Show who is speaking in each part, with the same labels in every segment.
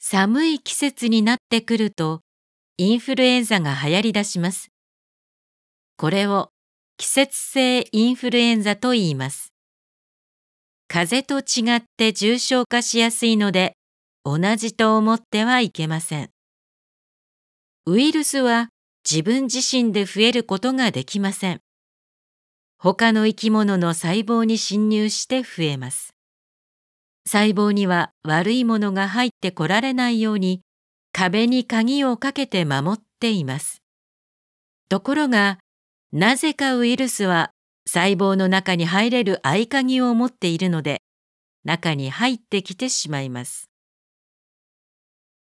Speaker 1: 寒い季節になってくるとインフルエンザが流行り出します。これを季節性インフルエンザと言います。風邪と違って重症化しやすいので同じと思ってはいけません。ウイルスは自分自身で増えることができません。他の生き物の細胞に侵入して増えます。細胞には悪いものが入ってこられないように壁に鍵をかけて守っています。ところが、なぜかウイルスは細胞の中に入れる合鍵を持っているので、中に入ってきてしまいます。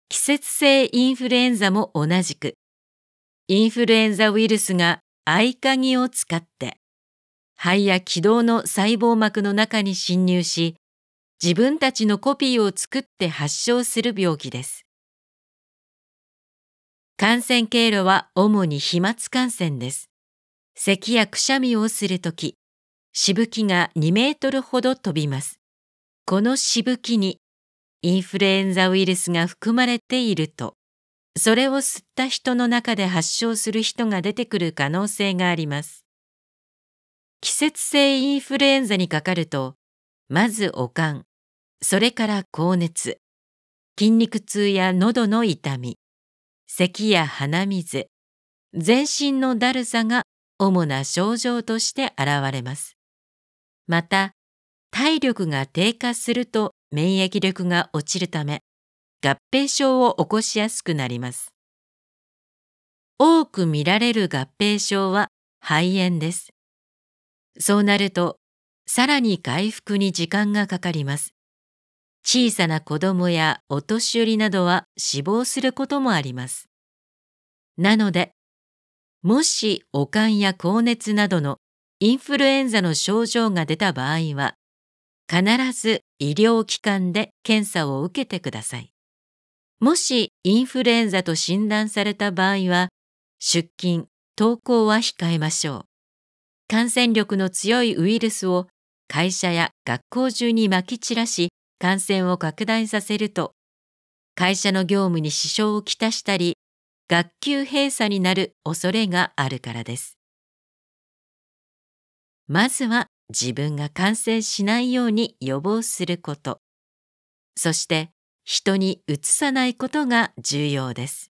Speaker 1: 季節性インフルエンザも同じく、インフルエンザウイルスが合鍵を使って、肺や気道の細胞膜の中に侵入し、自分たちのコピーを作って発症する病気です。感染経路は主に飛沫感染です。咳やくしゃみをするとき、しぶきが2メートルほど飛びます。このしぶきにインフルエンザウイルスが含まれていると、それを吸った人の中で発症する人が出てくる可能性があります。季節性インフルエンザにかかると、まず悪寒、それから高熱、筋肉痛や喉の痛み、咳や鼻水、全身のだるさが主な症状として現れます。また、体力が低下すると免疫力が落ちるため、合併症を起こしやすくなります。多く見られる合併症は肺炎です。そうなると、さらに回復に時間がかかります。小さな子供やお年寄りなどは死亡することもあります。なので、もし悪寒や高熱などのインフルエンザの症状が出た場合は、必ず医療機関で検査を受けてください。もしインフルエンザと診断された場合は、出勤、登校は控えましょう。感染力の強いウイルスを会社や学校中にまき散らし、感染を拡大させると、会社の業務に支障をきたしたり、学級閉鎖になる恐れがあるからです。まずは自分が感染しないように予防すること、そして人にうつさないことが重要です。